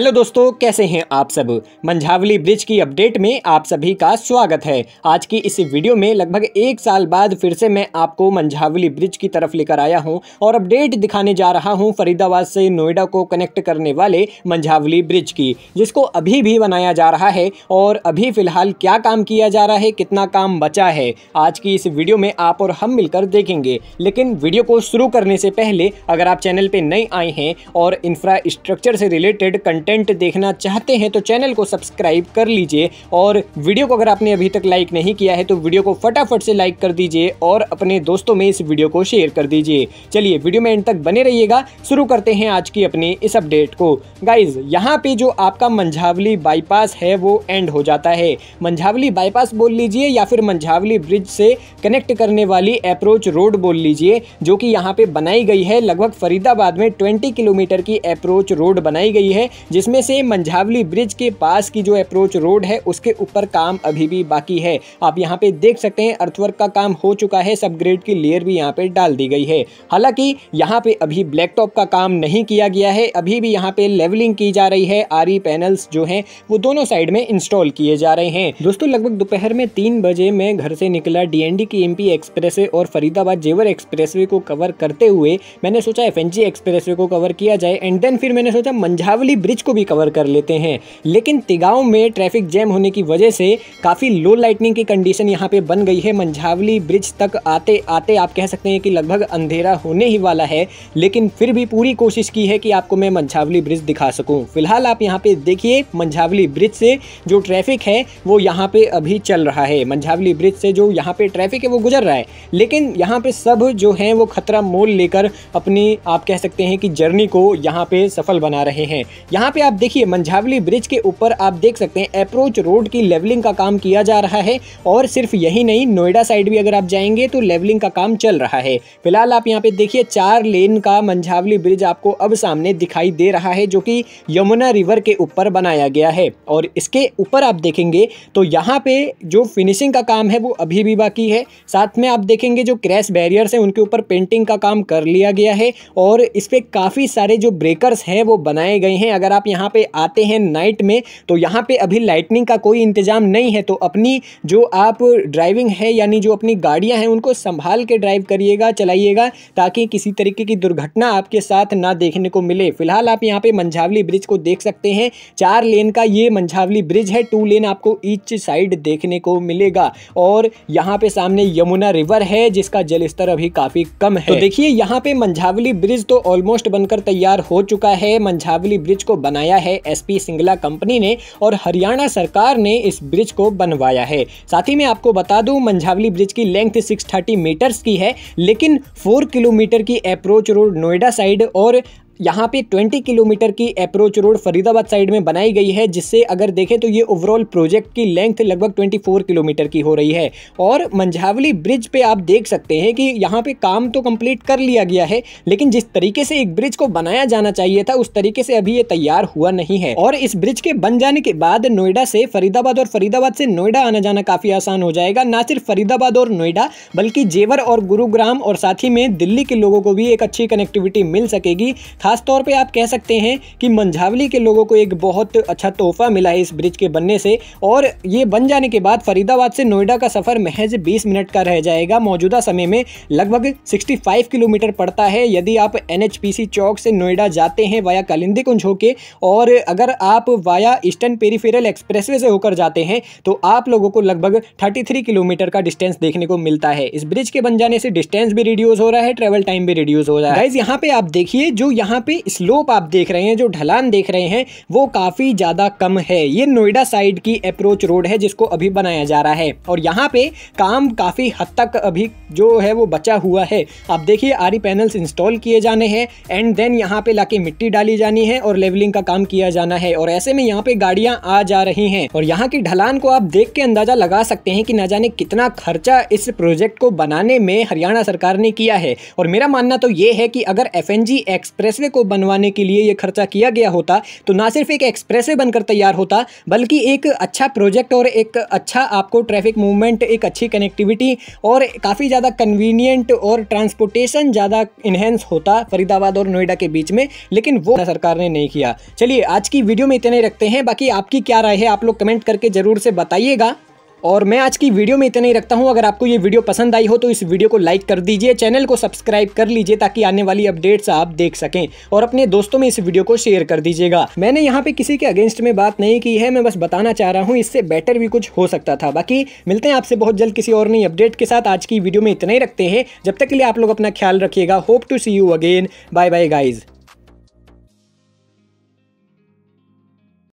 hello दोस्तों कैसे हैं आप सब मंझावली ब्रिज की अपडेट में आप सभी का स्वागत है आज की इस वीडियो में लगभग एक साल बाद फिर से मैं आपको मंझावली ब्रिज की तरफ लेकर आया हूं और अपडेट दिखाने जा रहा हूं फरीदाबाद से नोएडा को कनेक्ट करने वाले मंझावली ब्रिज की जिसको अभी भी बनाया जा रहा है और अभी फिलहाल क्या काम किया जा रहा है कितना काम बचा है आज की इस वीडियो में आप और हम मिलकर देखेंगे लेकिन वीडियो को शुरू करने से पहले अगर आप चैनल पर नए आए हैं और इंफ्रास्ट्रक्चर से रिलेटेड कंटेंट कंटेंट देखना चाहते हैं तो चैनल को सब्सक्राइब कर लीजिए और वीडियो को अगर आपने अभी तक लाइक नहीं किया है तो वीडियो को फटाफट से लाइक कर दीजिए और अपने दोस्तों में इस वीडियो को शेयर कर दीजिए चलिए वीडियो में एंड तक बने रहिएगा शुरू करते हैं आज की अपनी इस अपडेट को गाइज यहाँ पे जो आपका मंझावली बाईपास है वो एंड हो जाता है मंझावली बाईपास बोल लीजिए या फिर मंझावली ब्रिज से कनेक्ट करने वाली अप्रोच रोड बोल लीजिए जो कि यहाँ पे बनाई गई है लगभग फरीदाबाद में ट्वेंटी किलोमीटर की अप्रोच रोड बनाई गई है जिस जिसमें से मंझावली ब्रिज के पास की जो अप्रोच रोड है उसके ऊपर काम अभी भी बाकी है आप यहाँ पे देख सकते हैं अर्थवर्क का काम हो चुका है सब ग्रेड की लेयर भी यहाँ पे डाल दी गई है हालांकि यहाँ पे अभी ब्लैक टॉप का काम नहीं किया गया है अभी भी यहाँ पे लेवलिंग की जा रही है आरी पैनल्स जो है वो दोनों साइड में इंस्टॉल किए जा रहे हैं दोस्तों लगभग दोपहर में तीन बजे में घर से निकला डीएनडी की एमपी एक्सप्रेसवे और फरीदाबाद जेवर एक्सप्रेस को कवर करते हुए मैंने सोचा एफ एक्सप्रेसवे को कवर किया जाए एंड देन फिर मैंने सोचा मंझावली ब्रिज ब्रिज को भी कवर कर लेते हैं लेकिन तिगाव में ट्रैफिक जैम होने की वजह से काफ़ी लो लाइटनिंग की कंडीशन यहाँ पे बन गई है मंझावली ब्रिज तक आते आते आप कह सकते हैं कि लगभग अंधेरा होने ही वाला है लेकिन फिर भी पूरी कोशिश की है कि आपको मैं मंझावली ब्रिज दिखा सकूँ फिलहाल आप यहाँ पर देखिए मंझावली ब्रिज से जो ट्रैफिक है वो यहाँ पे अभी चल रहा है मंझावली ब्रिज से जो यहाँ पे ट्रैफिक है वो गुजर रहा है लेकिन यहाँ पे सब जो हैं वो खतरा मोल लेकर अपनी आप कह सकते हैं कि जर्नी को यहाँ पे सफल बना रहे हैं यहाँ यहाँ पे आप देखिए मंझावली ब्रिज के ऊपर आप देख सकते हैं अप्रोच रोड की लेवलिंग का काम किया जा रहा है और सिर्फ यही नहीं नोएडा साइड भी अगर आप जाएंगे तो लेवलिंग का काम चल रहा है फिलहाल आप यहाँ पे देखिए चार लेन का मंझावली ब्रिज आपको अब सामने दिखाई दे रहा है जो कि यमुना रिवर के ऊपर बनाया गया है और इसके ऊपर आप देखेंगे तो यहाँ पे जो फिनिशिंग का काम है वो अभी भी बाकी है साथ में आप देखेंगे जो क्रैश बैरियर्स हैं उनके ऊपर पेंटिंग का काम कर लिया गया है और इस पर काफ़ी सारे जो ब्रेकर्स हैं वो बनाए गए हैं अगर आप आप यहाँ पे आते हैं नाइट में तो यहाँ पे अभी लाइटनिंग का कोई इंतज़ाम नहीं है तो अपनी जो आप ड्राइविंग है यानी जो अपनी गाड़ियाँ हैं उनको संभाल के ड्राइव करिएगा चलाइएगा ताकि किसी तरीके की दुर्घटना आपके साथ ना देखने को मिले फिलहाल आप यहाँ पे मंझावली ब्रिज को देख सकते हैं चार लेन का ये मंझावली ब्रिज है टू लेन आपको ईच साइड देखने को मिलेगा और यहाँ पे सामने यमुना रिवर है जिसका जल स्तर अभी काफी कम है तो देखिए यहाँ पे मंझावली ब्रिज तो ऑलमोस्ट बनकर तैयार हो चुका है मंझावली ब्रिज को बनाया है एसपी सिंगला कंपनी ने और हरियाणा सरकार ने इस ब्रिज को बनवाया है साथ ही मैं आपको बता दूं मंझावली ब्रिज की लेंथ 630 मीटर्स की है लेकिन 4 किलोमीटर की अप्रोच रोड नोएडा साइड और यहाँ पे 20 किलोमीटर की अप्रोच रोड फरीदाबाद साइड में बनाई गई है जिससे अगर देखें तो ये ओवरऑल प्रोजेक्ट की लेंथ लगभग 24 किलोमीटर की हो रही है और मंझावली ब्रिज पे आप देख सकते हैं कि यहाँ पे काम तो कंप्लीट कर लिया गया है लेकिन जिस तरीके से एक ब्रिज को बनाया जाना चाहिए था उस तरीके से अभी ये तैयार हुआ नहीं है और इस ब्रिज के बन जाने के बाद नोएडा से फरीदाबाद और फरीदाबाद से नोएडा आना जाना काफी आसान हो जाएगा ना सिर्फ फरीदाबाद और नोएडा बल्कि जेवर और गुरुग्राम और साथ ही में दिल्ली के लोगों को भी एक अच्छी कनेक्टिविटी मिल सकेगी खास तौर पे आप कह सकते हैं कि मंझावली के लोगों को एक बहुत अच्छा तोहफा मिला है इस ब्रिज के बनने से और ये बन जाने के बाद फरीदाबाद से नोएडा का सफ़र महज 20 मिनट का रह जाएगा मौजूदा समय में लगभग 65 किलोमीटर पड़ता है यदि आप एन चौक से नोएडा जाते हैं वाया कालिंदी कुंज होके और अगर आप वाया ईस्टर्न पेरीफेरल एक्सप्रेस से होकर जाते हैं तो आप लोगों को लगभग थर्टी किलोमीटर का डिस्टेंस देखने को मिलता है इस ब्रिज के बन जाने से डिस्टेंस भी रिड्यूज हो रहा है ट्रेवल टाइम भी रिड्यूज हो रहा है यहाँ पे आप देखिए जो यहाँ यहाँ पे स्लोप आप देख रहे हैं जो ढलान देख रहे हैं वो काफ़ी ज़्यादा कम है ये नोएडा साइड की अप्रोच रोड है जिसको अभी बनाया जा रहा है और यहाँ पे काम काफ़ी हद तक अभी जो है वो बचा हुआ है आप देखिए आरी पैनल्स इंस्टॉल किए जाने हैं एंड देन यहाँ पे लाके मिट्टी डाली जानी है और लेवलिंग का काम किया जाना है और ऐसे में यहाँ पे गाड़ियां आ जा रही है और यहाँ की ढलान को आप देख के अंदाजा लगा सकते हैं कि ना जाने कितना खर्चा इस प्रोजेक्ट को बनाने में हरियाणा सरकार ने किया है और मेरा मानना तो ये है कि अगर एफ एक्सप्रेस एक्सप्रेसवे को बनवाने के लिए ये खर्चा किया गया होता तो ना सिर्फ एक एक्सप्रेसवे बनकर तैयार होता बल्कि एक अच्छा प्रोजेक्ट और एक अच्छा आपको ट्रैफिक मूवमेंट एक अच्छी कनेक्टिविटी और काफ़ी ज़्यादा कन्वीनियंट और ट्रांसपोर्टेशन ज़्यादा इन्हेंस होता फरीदाबाद और नोएडा के बीच में लेकिन वो सरकार ने नहीं किया चलिए आज की वीडियो में इतने रखते हैं बाकी आपकी क्या राय है आप लोग कमेंट करके ज़रूर से बताइएगा और मैं आज की वीडियो में इतना ही रखता हूँ अगर आपको ये वीडियो पसंद आई हो तो इस वीडियो को लाइक कर दीजिए चैनल को सब्सक्राइब कर लीजिए ताकि आने वाली अपडेट्स आप देख सकें और अपने दोस्तों में इस वीडियो को शेयर कर दीजिएगा मैंने यहाँ पे किसी के अगेंस्ट में बात नहीं की है मैं बस बताना चाह रहा हूँ इससे बेटर भी कुछ हो सकता था बाकी मिलते हैं आपसे बहुत जल्द किसी और नई अपडेट के साथ आज की वीडियो में इतना ही रखते हैं जब तक के लिए आप लोग अपना ख्याल रखिएगा hope to see you again bye bye guys